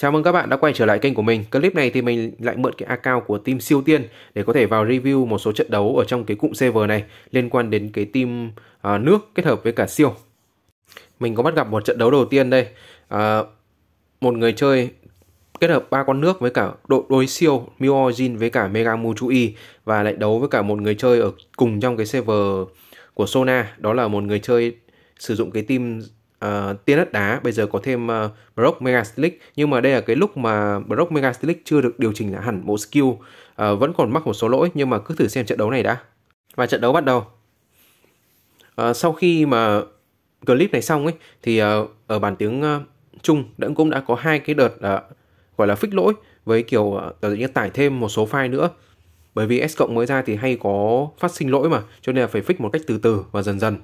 Chào mừng các bạn đã quay trở lại kênh của mình. Clip này thì mình lại mượn cái account của team siêu tiên để có thể vào review một số trận đấu ở trong cái cụm server này liên quan đến cái team à, nước kết hợp với cả siêu. Mình có bắt gặp một trận đấu đầu tiên đây. À, một người chơi kết hợp ba con nước với cả đội đối siêu Miojin với cả Mega Muchui và lại đấu với cả một người chơi ở cùng trong cái server của Sona, đó là một người chơi sử dụng cái team uh, ờ, tiên đất đá bây giờ có thêm uh, ờ, Brock Mega Slick nhưng mà đây là cái lúc mà Brock Mega Slick chưa được điều chỉnh hẳn bộ skill uh, vẫn còn mắc một số lỗi nhưng mà cứ thử xem trận đấu này đã và trận đấu bắt đầu uh, sau khi mà clip này xong ấy thì uh, ở bản tiếng uh, Trung đã cũng đã có hai cái đợt uh, gọi là fix lỗi với kiểu uh, như tải thêm một số file nữa bởi vì S cộng mới ra thì hay có phát sinh lỗi mà cho nên là phải fix một cách từ từ và dần dần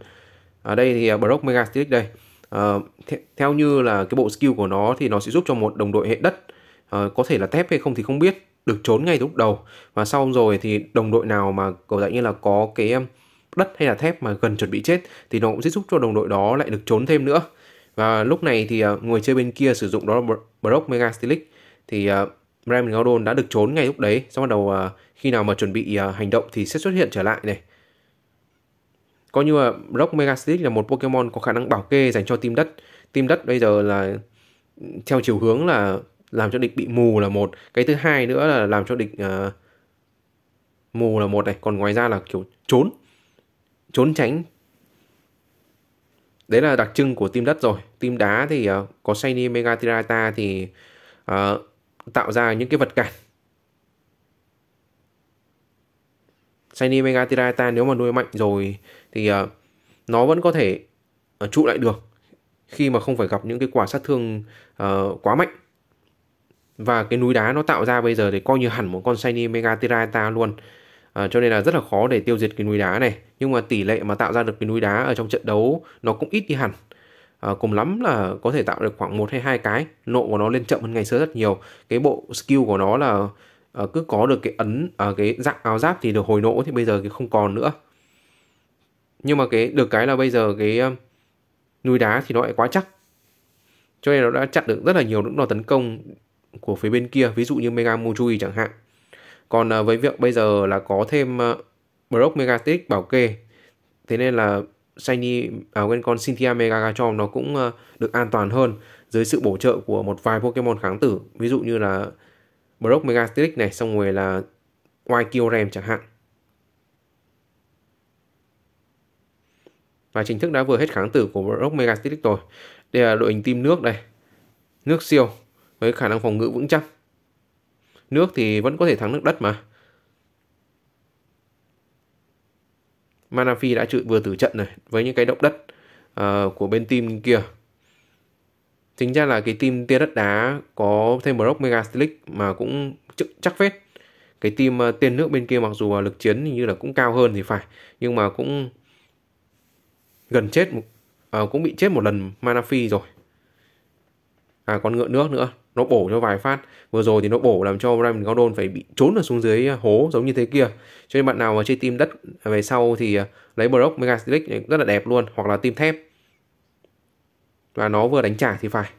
ở đây thì uh, Brock Mega Stick đây Ờ, th- theo như là cái bộ skill của nó thì nó sẽ giúp cho một đồng đội hệ đất uh, có thể là thép hay không thì không biết được trốn ngay lúc đầu và sau rồi thì đồng đội nào mà cầu dạng như là có cái đất hay là thép mà gần chuẩn bị chết thì nó cũng sẽ giúp cho đồng đội đó lại được trốn thêm nữa và lúc này thì uh, người chơi bên kia sử dụng đó là Brock Mega Stilic thì uh, Ram Gordon đã được trốn ngay lúc đấy sau bắt đầu uh, khi nào mà chuẩn bị uh, hành động thì sẽ xuất hiện trở lại này Coi như là Rock Megastick là một Pokemon có khả năng bảo kê dành cho team đất. Team đất bây giờ là theo chiều hướng là làm cho địch bị mù là một. Cái thứ hai nữa là làm cho địch uh, mù là một này. Còn ngoài ra là kiểu trốn. Trốn tránh. Đấy là đặc trưng của team đất rồi. Team đá thì uh, có Shiny Megatirata thì uh, tạo ra những cái vật cản Shiny Mega Tirata nếu mà nuôi mạnh rồi thì uh, nó vẫn có thể uh, trụ lại được khi mà không phải gặp những cái quả sát thương uh, quá mạnh và cái núi đá nó tạo ra bây giờ thì coi như hẳn một con shiny mega tirata luôn à, cho nên là rất là khó để tiêu diệt cái núi đá này nhưng mà tỷ lệ mà tạo ra được cái núi đá ở trong trận đấu nó cũng ít đi hẳn à, cùng lắm là có thể tạo được khoảng một hay hai cái nộ của nó lên chậm hơn ngày xưa rất nhiều cái bộ skill của nó là Ờ, cứ có được cái ấn ở ờ, cái dạng áo giáp thì được hồi nỗ thì bây giờ thì không còn nữa nhưng mà cái được cái là bây giờ cái uh, núi đá thì nó lại quá chắc cho nên nó đã chặn được rất là nhiều những đòn tấn công của phía bên kia ví dụ như Mega Mujui chẳng hạn còn với việc bây giờ là có thêm uh, Mega Tích bảo kê thế nên là Shiny à quên con Cynthia Mega Megatron nó cũng được an toàn hơn dưới sự bổ trợ của một vài Pokemon kháng tử ví dụ như là Brock Megastrix này xong rồi là YQRAM chẳng hạn. Và chính thức đã vừa hết kháng tử của Brock Megastrix rồi. Đây là đội hình team nước đây. Nước siêu với khả năng phòng ngự vững chắc. Nước thì vẫn có thể thắng nước đất mà. Manafi đã chịu vừa tử trận này với những cái động đất uh, của bên team kia. Tính ra là cái team tia đất đá có thêm Brock Mega League mà cũng chắc, chắc phết. Cái team ờ, tiền nước bên kia mặc dù là lực chiến như là cũng cao hơn thì phải, nhưng mà cũng gần chết một, à, cũng bị chết một lần mana Manafi rồi. À còn ngựa nước nữa, nó bổ cho vài phát. Vừa rồi thì nó bổ làm cho Ram Gordon phải bị trốn ở xuống dưới ờ, hố giống như thế kia. Cho nên bạn nào mà chơi team đất về sau thì lấy Brock Mega League rất là đẹp luôn hoặc là team thép và nó vừa đánh trả thì phải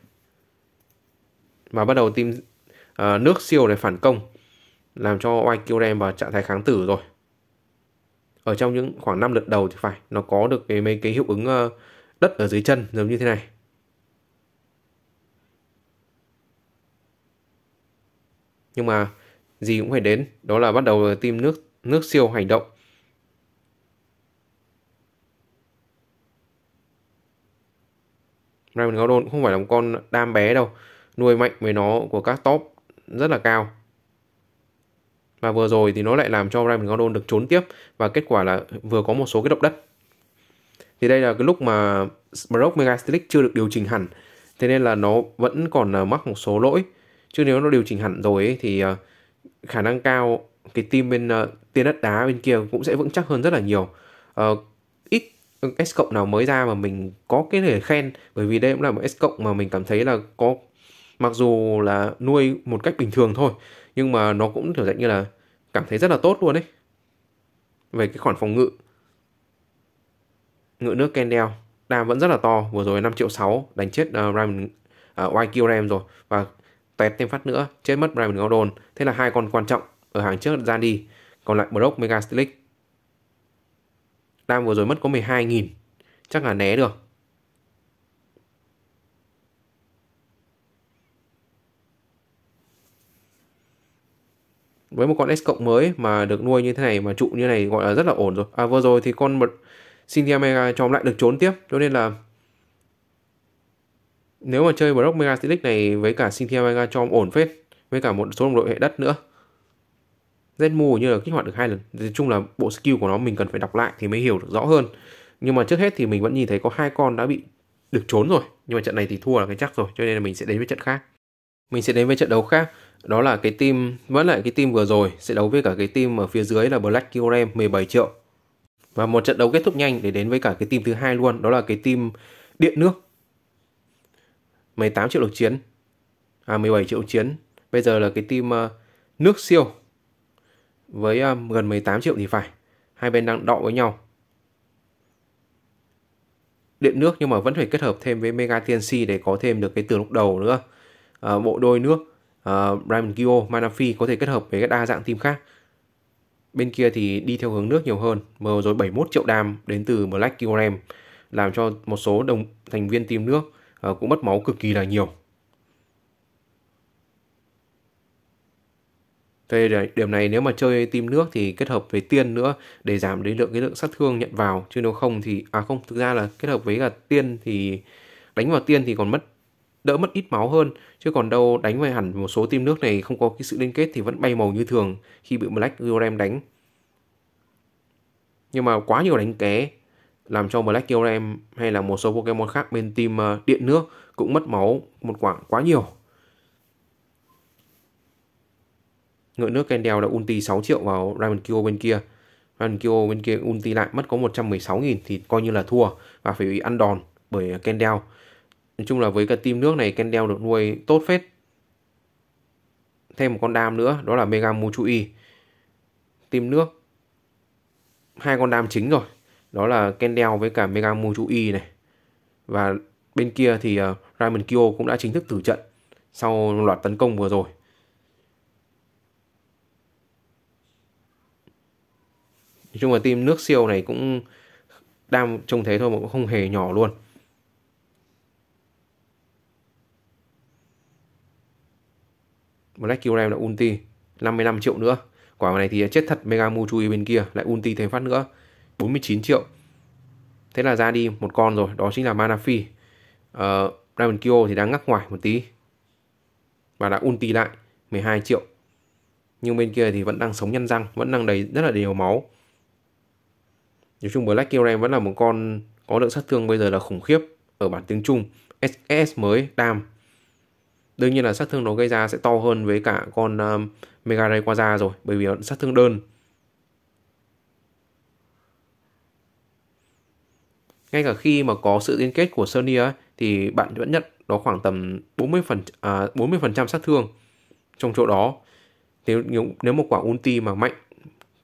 và bắt đầu team uh, nước siêu này phản công làm cho oanh vào trạng thái kháng tử rồi ở trong những khoảng 5 lượt đầu thì phải nó có được cái mấy cái hiệu ứng uh, đất ở dưới chân giống như thế này nhưng mà gì cũng phải đến đó là bắt đầu team nước nước siêu hành động Dragon Gordon cũng không phải là một con đam bé đâu nuôi mạnh với nó của các top rất là cao và vừa rồi thì nó lại làm cho Raymond Gordon được trốn tiếp và kết quả là vừa có một số cái động đất thì đây là cái lúc mà Brock Megastilic chưa được điều chỉnh hẳn thế nên là nó vẫn còn à, mắc một số lỗi chứ nếu nó điều chỉnh hẳn rồi ấy, thì à, khả năng cao cái team bên uh, à, tiên đất đá bên kia cũng sẽ vững chắc hơn rất là nhiều uh, ít Ừ, S cộng nào mới ra mà mình có cái thể khen bởi vì đây cũng là một S cộng mà mình cảm thấy là có mặc dù là nuôi một cách bình thường thôi nhưng mà nó cũng kiểu dạng như là cảm thấy rất là tốt luôn đấy về cái khoản phòng ngự ngựa nước Kendall đam vẫn rất là to vừa rồi 5 triệu 6 đánh chết uh, ờ, Ram uh, à, YQ Ram rồi và tẹt thêm phát nữa chết mất Brian Gordon thế là hai con quan trọng ở hàng trước ra đi còn lại Brock Mega Stilic Nam vừa rồi mất có 12.000 Chắc là né được Với một con S cộng mới mà được nuôi như thế này Mà trụ như này gọi là rất là ổn rồi À vừa rồi thì con một Cynthia Mega chòm lại được trốn tiếp Cho nên là Nếu mà chơi Brock Mega Stilic này Với cả Cynthia Mega chòm ổn phết Với cả một số đồng đội hệ đất nữa zen Zenmu như là kích hoạt được hai lần nói chung là bộ skill của nó mình cần phải đọc lại thì mới hiểu được rõ hơn nhưng mà trước hết thì mình vẫn nhìn thấy có hai con đã bị được trốn rồi nhưng mà trận này thì thua là cái chắc rồi cho nên là mình sẽ đến với trận khác mình sẽ đến với trận đấu khác đó là cái team vẫn lại cái team vừa rồi sẽ đấu với cả cái team ở phía dưới là Black Kyurem 17 triệu và một trận đấu kết thúc nhanh để đến với cả cái team thứ hai luôn đó là cái team điện nước 18 triệu lục chiến à 17 triệu chiến bây giờ là cái team uh, nước siêu với à, gần 18 triệu thì phải. Hai bên đang đọ với nhau. Điện nước nhưng mà vẫn phải kết hợp thêm với Mega TNC để có thêm được cái từ lúc đầu nữa. À, bộ đôi nước uh, ờ, Brian Gio, Manafi có thể kết hợp với các đa dạng team khác. Bên kia thì đi theo hướng nước nhiều hơn, mở rồi 71 triệu đam đến từ Black Gilram làm cho một số đồng thành viên team nước uh, cũng mất máu cực kỳ là nhiều. Thế điểm này nếu mà chơi tim nước thì kết hợp với tiên nữa để giảm đến lượng cái lượng sát thương nhận vào chứ nếu không thì à không thực ra là kết hợp với cả tiên thì đánh vào tiên thì còn mất đỡ mất ít máu hơn chứ còn đâu đánh vào hẳn một số tim nước này không có cái sự liên kết thì vẫn bay màu như thường khi bị Black Gilrem đánh nhưng mà quá nhiều đánh ké làm cho Black Gilrem hay là một số Pokemon khác bên team ờ, điện nước cũng mất máu một quả quá nhiều ngựa nước Kendall đã ulti 6 triệu vào Raymond Ravenkio bên kia Raymond Ravenkio bên kia ulti lại mất có 116.000 thì coi như là thua và phải bị ăn đòn bởi Kendall nói chung là với cả team nước này Kendall được nuôi tốt phết thêm một con đam nữa đó là Mega Muchui team nước hai con đam chính rồi đó là Kendall với cả Mega Muchui này và bên kia thì ờ, Raymond Kyo cũng đã chính thức tử trận sau loạt tấn công vừa rồi nói chung là team nước siêu này cũng đang trông thế thôi mà cũng không hề nhỏ luôn Black Kyurem là ulti 55 triệu nữa Quả này thì chết thật Mega Muchui bên kia Lại ulti thêm phát nữa 49 triệu Thế là ra đi một con rồi Đó chính là Manafi uh, ờ, Diamond Kyo thì đang ngắc ngoài một tí Và đã ulti lại 12 triệu Nhưng bên kia thì vẫn đang sống nhân răng Vẫn đang đầy rất là đều máu Nói chung Black Kyurem vẫn là một con có lượng sát thương bây giờ là khủng khiếp ở bản tiếng Trung SS mới Dam. Đương nhiên là sát thương nó gây ra sẽ to hơn với cả con um, Mega Ray rồi bởi vì sát thương đơn. Ngay cả khi mà có sự liên kết của Sony ấy, thì bạn vẫn nhận nó khoảng tầm 40 phần à, 40% sát thương trong chỗ đó nếu nếu một quả ulti mà mạnh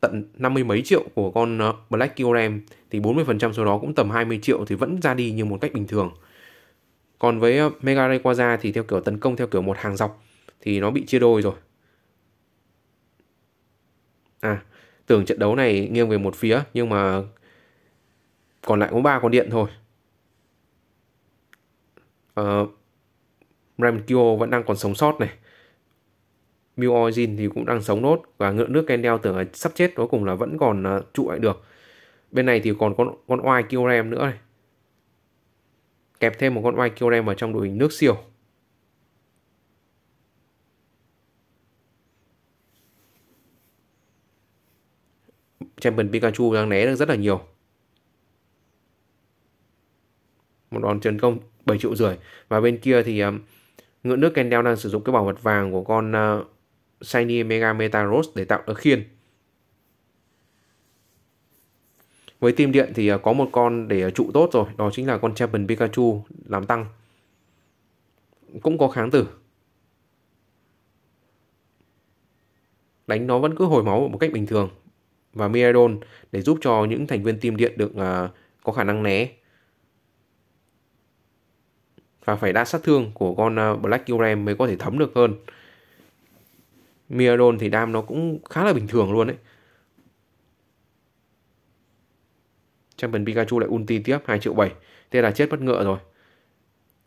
tận 50 mấy triệu của con ờ, Black Kyorem thì 40% số đó cũng tầm 20 triệu thì vẫn ra đi như một cách bình thường. Còn với ờ, Mega Rayquaza thì theo kiểu tấn công theo kiểu một hàng dọc thì nó bị chia đôi rồi. À, tưởng trận đấu này nghiêng về một phía nhưng mà còn lại có ba con điện thôi. Uh, ờ, Ramkyo vẫn đang còn sống sót này. Miu Origin thì cũng đang sống nốt và ngựa nước Kendall tưởng là sắp chết cuối cùng là vẫn còn à, trụ lại được. Bên này thì còn con con oai Kyurem nữa này. Kẹp thêm một con oai Kyurem vào trong đội hình nước siêu. Champion Pikachu đang né được rất là nhiều. Một đòn tấn công 7 triệu rưỡi. Và bên kia thì à, ngựa nước Kendall đang sử dụng cái bảo vật vàng của con à, Shiny Mega Metagross để tạo được khiên. Với team điện thì ờ, có một con để ờ, trụ tốt rồi, đó chính là con Champion Pikachu làm tăng. Cũng có kháng tử. Đánh nó vẫn cứ hồi máu một cách bình thường. Và Miradon để giúp cho những thành viên team điện được ờ, có khả năng né. Và phải đa sát thương của con Black Urem mới có thể thấm được hơn. Miradon thì đam nó cũng khá là bình thường luôn đấy Champion Pikachu lại ulti tiếp 2 triệu 7 Thế là chết bất ngờ rồi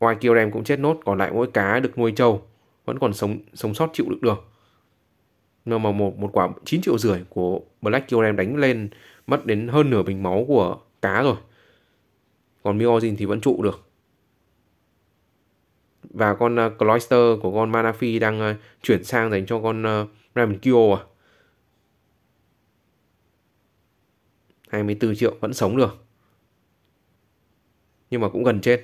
Ngoài Kyurem cũng chết nốt Còn lại mỗi cá được nuôi trâu Vẫn còn sống sống sót chịu được được Nhưng mà một, một quả 9 triệu rưỡi của Black Kyurem đánh lên Mất đến hơn nửa bình máu của cá rồi Còn Miozin thì vẫn trụ được và con uh, Cloyster của con Manafi đang uh, chuyển sang dành cho con uh, Raymond Kyo à. 24 triệu vẫn sống được. Nhưng mà cũng gần chết.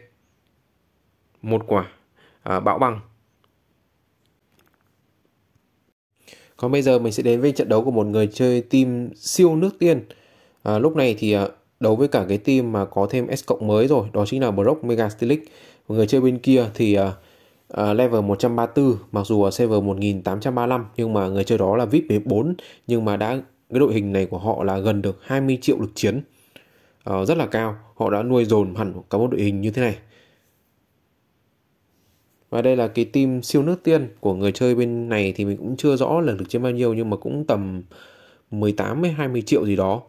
Một quả à, bão băng. Còn bây giờ mình sẽ đến với trận đấu của một người chơi team siêu nước tiên. À, lúc này thì à, đấu với cả cái team mà có thêm S cộng mới rồi, đó chính là Brock Megastilic và người chơi bên kia thì uh, level 134 mặc dù ở server 1835 nhưng mà người chơi đó là VIP 14 nhưng mà đã cái đội hình này của họ là gần được 20 triệu lực chiến uh, rất là cao họ đã nuôi dồn hẳn cả một đội hình như thế này và đây là cái team siêu nước tiên của người chơi bên này thì mình cũng chưa rõ là được chiến bao nhiêu nhưng mà cũng tầm 18 hay 20 triệu gì đó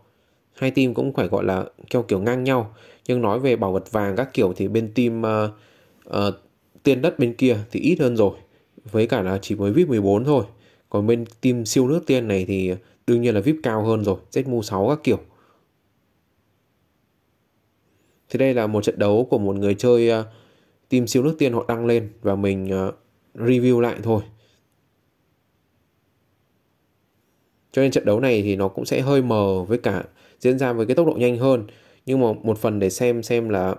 hai team cũng phải gọi là theo kiểu ngang nhau nhưng nói về bảo vật vàng các kiểu thì bên team uh, ờ, uh, ờ, tiên đất bên kia thì ít hơn rồi với cả là chỉ mới vip 14 thôi còn bên team siêu nước tiên này thì đương nhiên là vip cao hơn rồi zmu 6 các kiểu thì đây là một trận đấu của một người chơi uh, team siêu nước tiên họ đăng lên và mình uh, review lại thôi cho nên trận đấu này thì nó cũng sẽ hơi mờ với cả diễn ra với cái tốc độ nhanh hơn nhưng mà một phần để xem xem là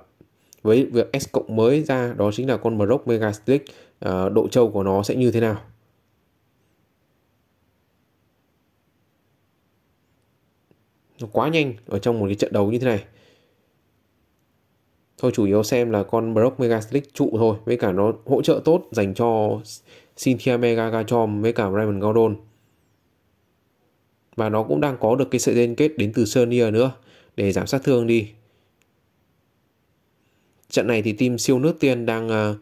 với việc S cộng mới ra đó chính là con Brock Mega Slick uh, ờ, độ trâu của nó sẽ như thế nào nó quá nhanh ở trong một cái trận đấu như thế này thôi chủ yếu xem là con Brock Mega Slick trụ thôi với cả nó hỗ trợ tốt dành cho Cynthia Mega Gachom với cả Raymond Gordon và nó cũng đang có được cái sự liên kết đến từ Sernia nữa để giảm sát thương đi. Trận này thì team siêu nước tiên đang à,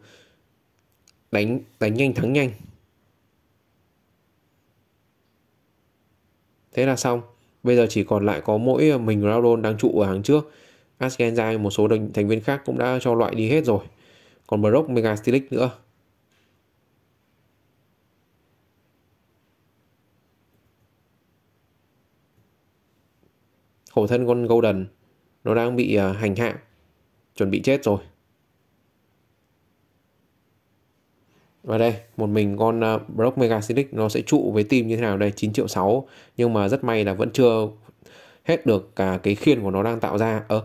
đánh đánh nhanh thắng nhanh. Thế là xong. Bây giờ chỉ còn lại có mỗi à, mình Raudon đang trụ ở hàng trước. Askenzai một số thành viên khác cũng đã cho loại đi hết rồi. Còn Brock Mega Stilic nữa. Khổ thân con Golden Nó đang bị à, hành hạ Chuẩn bị chết rồi Và đây, một mình con uh, Brock Mega Silic nó sẽ trụ với team như thế nào đây, 9 triệu 6 Nhưng mà rất may là vẫn chưa hết được cả cái khiên của nó đang tạo ra Ờ,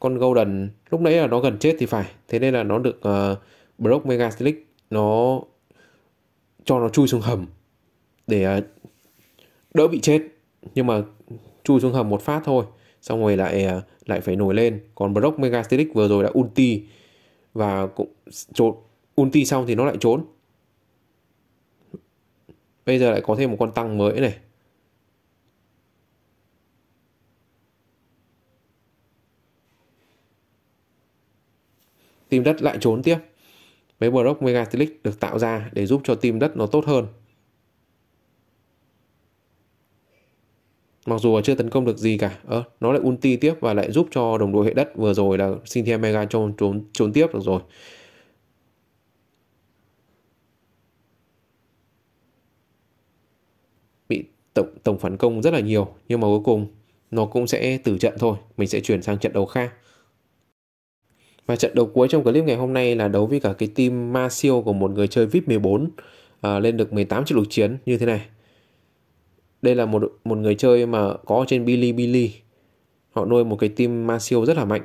con Golden lúc nãy là nó gần chết thì phải Thế nên là nó được uh, Brock Mega Silic nó cho nó chui xuống hầm Để đỡ bị chết Nhưng mà chui xuống hầm một phát thôi xong rồi lại à, lại phải nổi lên còn Brock Megasterix vừa rồi đã ulti và cũng trốn ulti xong thì nó lại trốn bây giờ lại có thêm một con tăng mới này team đất lại trốn tiếp mấy block megatilix được tạo ra để giúp cho team đất nó tốt hơn mặc dù chưa tấn công được gì cả ờ, nó lại ulti tiếp và lại giúp cho đồng đội hệ đất vừa rồi là Cynthia Mega trốn, trốn, tiếp được rồi bị tổng, tổng phản công rất là nhiều nhưng mà cuối cùng nó cũng sẽ từ trận thôi mình sẽ chuyển sang trận đấu khác và trận đấu cuối trong clip ngày hôm nay là đấu với cả cái team Ma Siêu của một người chơi VIP 14 à, lên được 18 triệu lục chiến như thế này đây là một một người chơi mà có trên Bilibili. Họ nuôi một cái team ma siêu rất là mạnh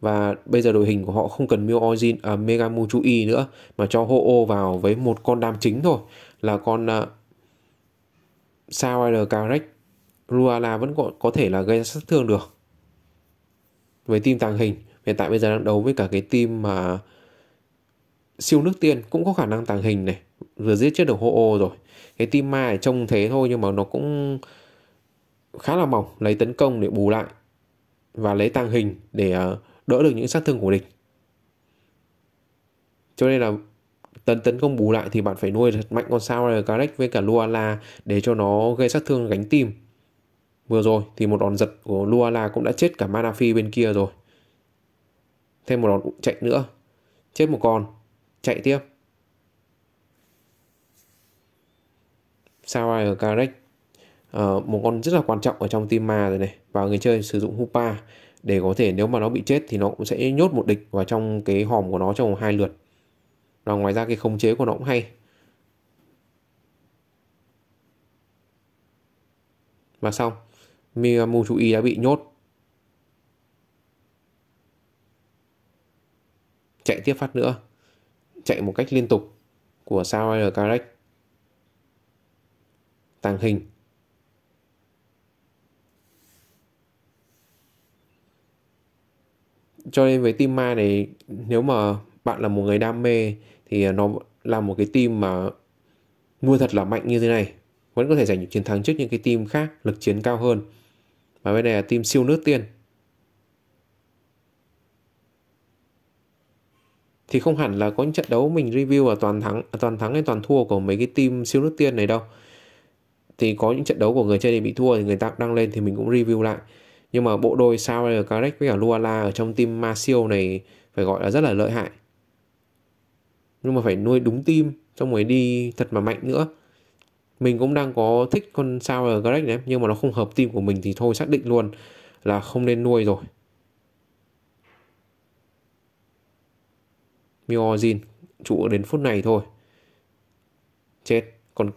và bây giờ đội hình của họ không cần Mio Ozin à, Mega Muchui nữa mà cho Ho-Oh vào với một con đam chính thôi là con uh, à, Sour Carrex Ruala vẫn có, có thể là gây sát thương được với team tàng hình hiện tại bây giờ đang đấu với cả cái team mà siêu nước tiên cũng có khả năng tàng hình này vừa giết chết được ho ô rồi cái tim ma trông thế thôi nhưng mà nó cũng khá là mỏng lấy tấn công để bù lại và lấy tàng hình để ờ, đỡ được những sát thương của địch cho nên là tấn tấn công bù lại thì bạn phải nuôi thật mạnh con sao Garek với cả Luala để cho nó gây sát thương gánh tim vừa rồi thì một đòn giật của Luala cũng đã chết cả Manafi bên kia rồi thêm một đòn chạy nữa chết một con chạy tiếp Sawai ở uh, một con rất là quan trọng ở trong team ma rồi này và người chơi sử dụng Hupa để có thể nếu mà nó bị chết thì nó cũng sẽ nhốt một địch vào trong cái hòm của nó trong hai lượt và ngoài ra cái khống chế của nó cũng hay và xong Miyamu Chui đã bị nhốt chạy tiếp phát nữa chạy một cách liên tục của Sao Karek tàng hình cho nên với team ma này nếu mà bạn là một người đam mê thì nó là một cái team mà nuôi thật là mạnh như thế này vẫn có thể giành những chiến thắng trước những cái team khác lực chiến cao hơn và bên này là team siêu nước tiên thì không hẳn là có những trận đấu mình review là toàn thắng à, toàn thắng hay toàn thua của mấy cái team siêu nước tiên này đâu thì có những trận đấu của người chơi này bị thua thì người ta đăng lên thì mình cũng review lại nhưng mà bộ đôi Sao Carrick với cả Luala ở trong team Martial này phải gọi là rất là lợi hại nhưng mà phải nuôi đúng team xong rồi đi thật mà mạnh nữa mình cũng đang có thích con sao Greg này nhưng mà nó không hợp team của mình thì thôi xác định luôn là không nên nuôi rồi Miozin trụ đến phút này thôi chết còn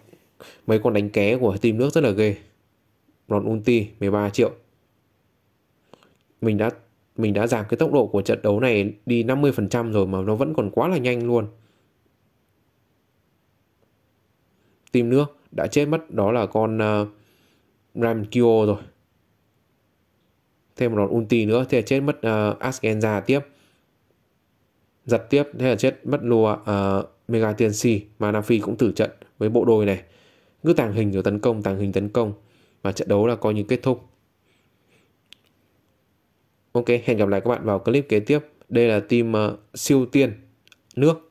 Mấy con đánh ké của team nước rất là ghê. Ron Ulti 13 triệu. Mình đã mình đã giảm cái tốc độ của trận đấu này đi 50% rồi mà nó vẫn còn quá là nhanh luôn. Team nước đã chết mất đó là con uh, Ramkyo rồi. Thêm một đòn ulti nữa thì chết mất uh, Asgenza tiếp. Giật tiếp thế là chết mất lùa uh, ờ, Mega Tiên Si mà Nafi cũng tử trận với bộ đôi này cứ tàng hình rồi tấn công tàng hình tấn công và trận đấu là coi như kết thúc ok hẹn gặp lại các bạn vào clip kế tiếp đây là team uh, siêu tiên nước